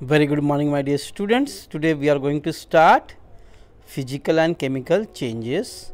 Very good morning my dear students. Today we are going to start physical and chemical changes.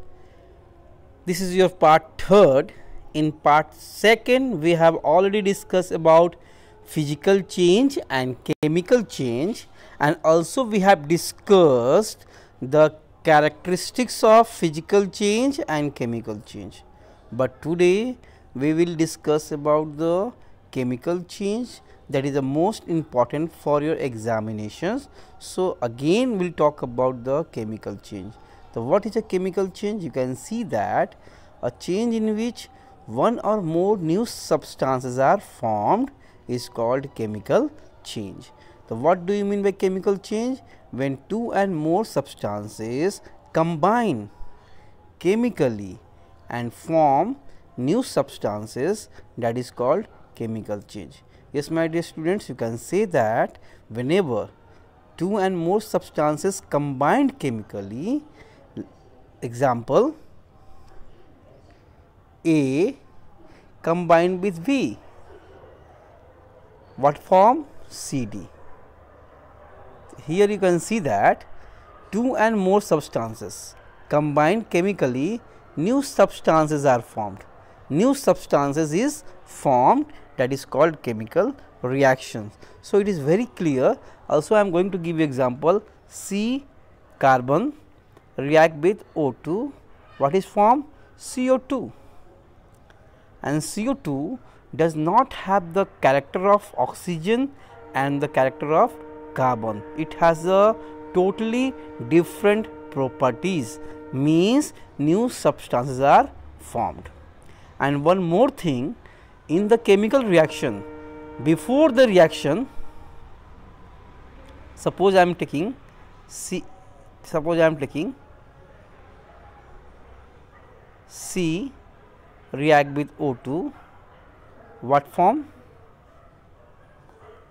This is your part third. In part second we have already discussed about physical change and chemical change and also we have discussed the characteristics of physical change and chemical change. But today we will discuss about the chemical change that is the most important for your examinations. So, again we will talk about the chemical change. So, what is a chemical change? You can see that a change in which one or more new substances are formed is called chemical change. So, what do you mean by chemical change? When two and more substances combine chemically and form new substances that is called chemical change. Yes, my dear students, you can say that whenever two and more substances combined chemically, example A combined with B, what form? CD. Here you can see that two and more substances combined chemically, new substances are formed. New substances is formed that is called chemical reactions. So, it is very clear also I am going to give you example C carbon react with O2 what is formed CO2 and CO2 does not have the character of oxygen and the character of carbon. It has a totally different properties means new substances are formed. And one more thing in the chemical reaction before the reaction suppose I am taking C suppose I am taking C react with O2 what form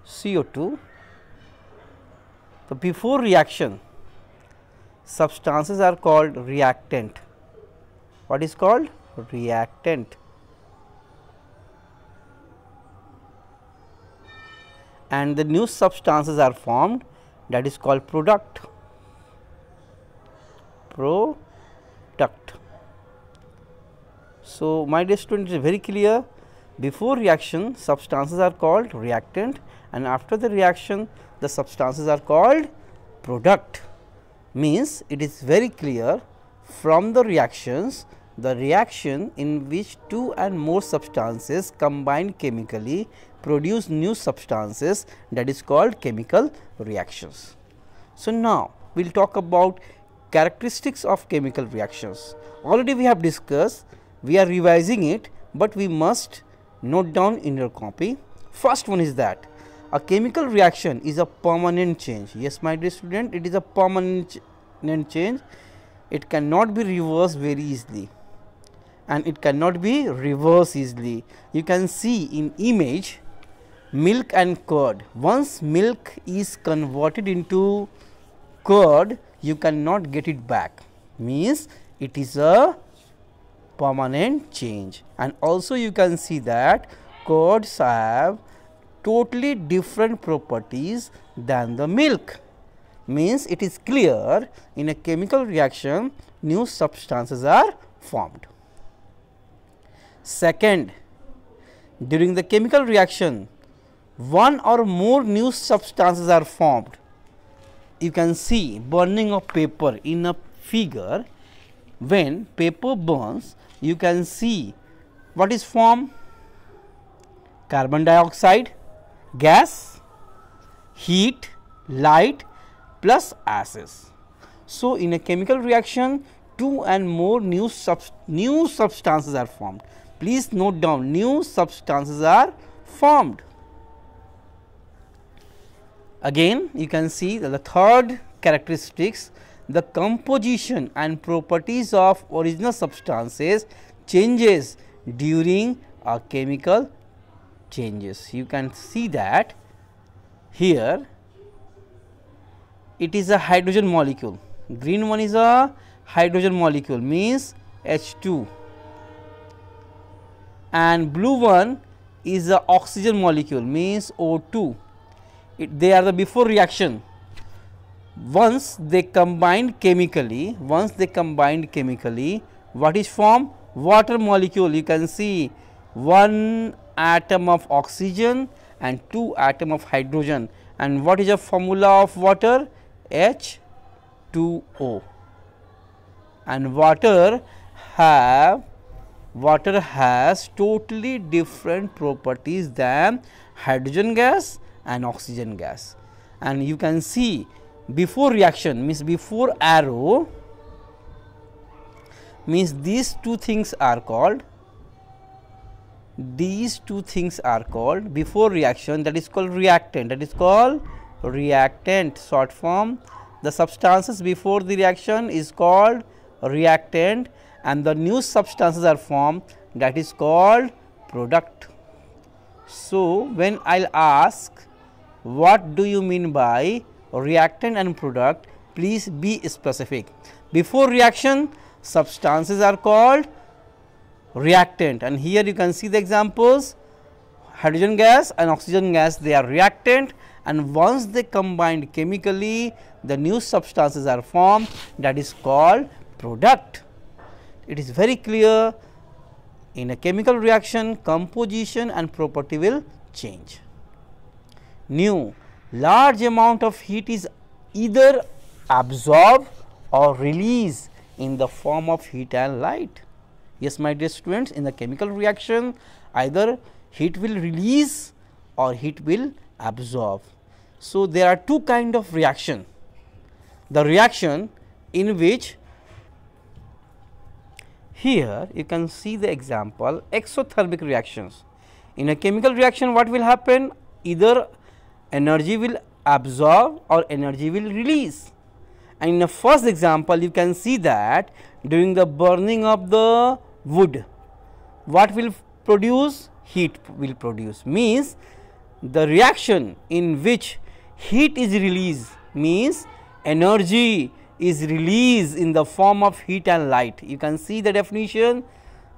CO2 so before reaction substances are called reactant what is called reactant and the new substances are formed that is called product product so my dear student is very clear before reaction substances are called reactant and after the reaction the substances are called product means it is very clear from the reactions the reaction in which two and more substances combine chemically produce new substances that is called chemical reactions. So, now we will talk about characteristics of chemical reactions. Already we have discussed, we are revising it, but we must note down in your copy. First one is that a chemical reaction is a permanent change. Yes, my dear student, it is a permanent change. It cannot be reversed very easily and it cannot be reversed easily. You can see in image milk and curd. Once milk is converted into curd, you cannot get it back. Means it is a permanent change. And also you can see that curds have totally different properties than the milk. Means it is clear in a chemical reaction new substances are formed. Second, during the chemical reaction one or more new substances are formed. You can see burning of paper in a figure. When paper burns, you can see what is formed? Carbon dioxide, gas, heat, light plus acids. So, in a chemical reaction, two and more new, sub new substances are formed. Please note down new substances are formed. Again you can see the third characteristics the composition and properties of original substances changes during a chemical changes. You can see that here it is a hydrogen molecule, green one is a hydrogen molecule means H2 and blue one is a oxygen molecule means O2 it, they are the before reaction. Once they combined chemically, once they combined chemically, what is formed? Water molecule. You can see one atom of oxygen and two atom of hydrogen. And what is the formula of water? H2O. And water have water has totally different properties than hydrogen gas and oxygen gas. And you can see before reaction means before arrow means these two things are called these two things are called before reaction that is called reactant that is called reactant short form the substances before the reaction is called reactant and the new substances are formed that is called product. So, when I will ask what do you mean by reactant and product please be specific. Before reaction substances are called reactant and here you can see the examples hydrogen gas and oxygen gas they are reactant and once they combined chemically the new substances are formed that is called product. It is very clear in a chemical reaction composition and property will change new large amount of heat is either absorbed or released in the form of heat and light. Yes, my dear students, in the chemical reaction, either heat will release or heat will absorb. So, there are two kind of reaction. The reaction in which here you can see the example exothermic reactions. In a chemical reaction, what will happen? Either energy will absorb or energy will release. And in the first example, you can see that during the burning of the wood, what will produce? Heat will produce means the reaction in which heat is released means energy is released in the form of heat and light. You can see the definition.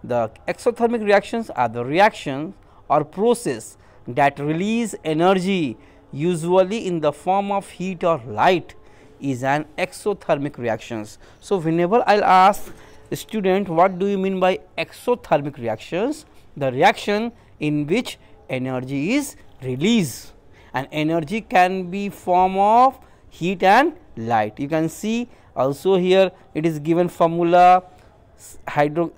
The exothermic reactions are the reactions or process that release energy usually in the form of heat or light is an exothermic reactions. So, whenever I will ask student what do you mean by exothermic reactions, the reaction in which energy is released and energy can be form of heat and light. You can see also here it is given formula hydro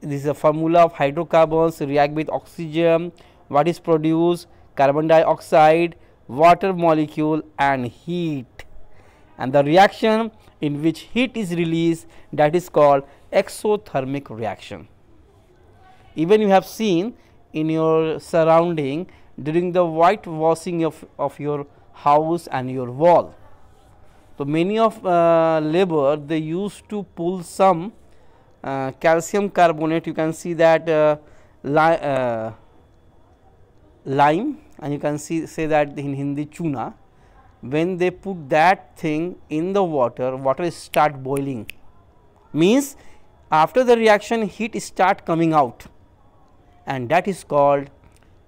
this is a formula of hydrocarbons react with oxygen what is produced carbon dioxide water molecule and heat and the reaction in which heat is released that is called exothermic reaction. Even you have seen in your surrounding during the washing of, of your house and your wall. So, many of uh, labor they used to pull some uh, calcium carbonate you can see that uh, li uh, lime and you can see say that in Hindi chuna, when they put that thing in the water, water start boiling. Means after the reaction heat start coming out and that is called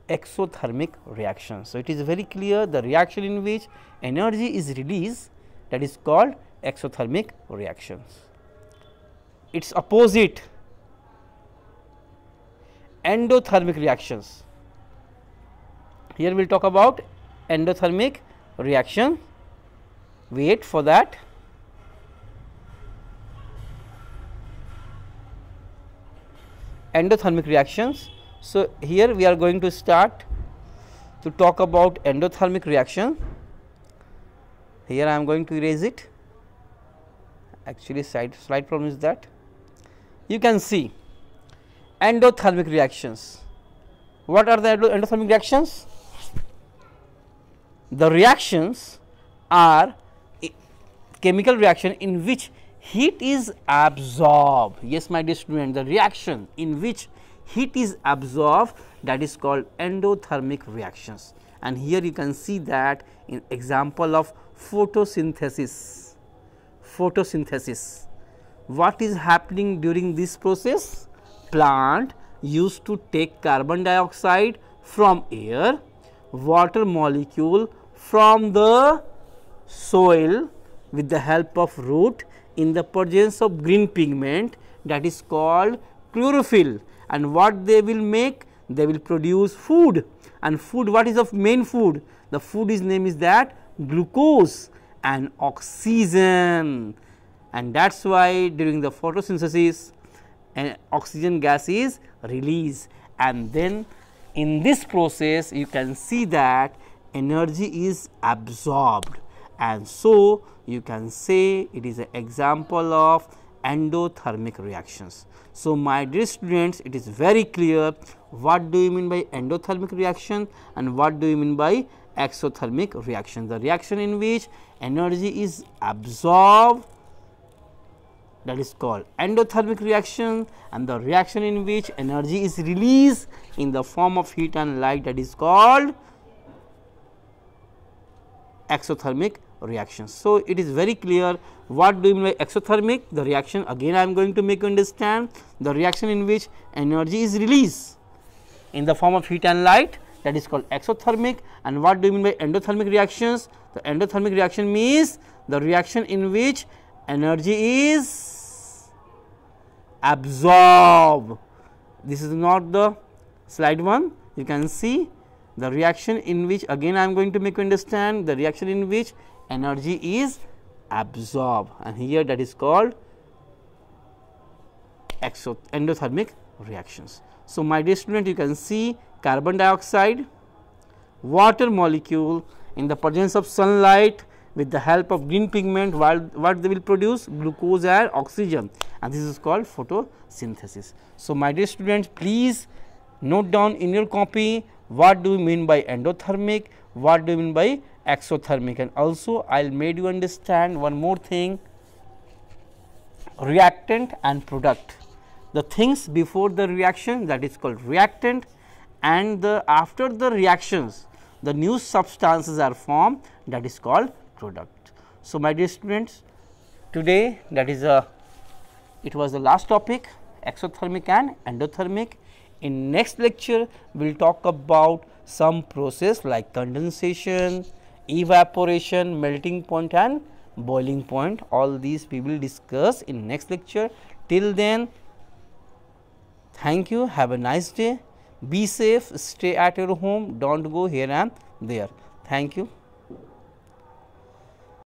exothermic reaction. So, it is very clear the reaction in which energy is released that is called exothermic reactions. Its opposite endothermic reactions here we will talk about endothermic reaction. Wait for that. Endothermic reactions. So, here we are going to start to talk about endothermic reaction. Here I am going to erase it. Actually, slight slide problem is that you can see endothermic reactions. What are the endothermic reactions? the reactions are chemical reaction in which heat is absorbed. Yes, my dear student, the reaction in which heat is absorbed that is called endothermic reactions. And here you can see that in example of photosynthesis, photosynthesis. What is happening during this process? Plant used to take carbon dioxide from air water molecule from the soil with the help of root in the presence of green pigment that is called chlorophyll and what they will make they will produce food and food what is the main food the food is name is that glucose and oxygen and that is why during the photosynthesis uh, oxygen gas is released and then in this process you can see that energy is absorbed and so you can say it is an example of endothermic reactions. So, my dear students it is very clear what do you mean by endothermic reaction and what do you mean by exothermic reaction. The reaction in which energy is absorbed that is called endothermic reaction and the reaction in which energy is released in the form of heat and light that is called exothermic reaction. So, it is very clear what do you mean by exothermic the reaction again I am going to make you understand the reaction in which energy is released in the form of heat and light that is called exothermic and what do you mean by endothermic reactions the endothermic reaction means the reaction in which energy is absorb. This is not the slide 1, you can see the reaction in which again I am going to make you understand the reaction in which energy is absorbed and here that is called endothermic reactions. So, my dear student you can see carbon dioxide, water molecule in the presence of sunlight with the help of green pigment what, what they will produce glucose and oxygen and this is called photosynthesis. So, my dear students please note down in your copy what do you mean by endothermic, what do you mean by exothermic and also I will made you understand one more thing reactant and product. The things before the reaction that is called reactant and the after the reactions the new substances are formed that is called product. So, my dear students today that is a it was the last topic exothermic and endothermic. In next lecture we will talk about some process like condensation, evaporation, melting point and boiling point all these we will discuss in next lecture. Till then thank you have a nice day be safe stay at your home don't go here and there thank you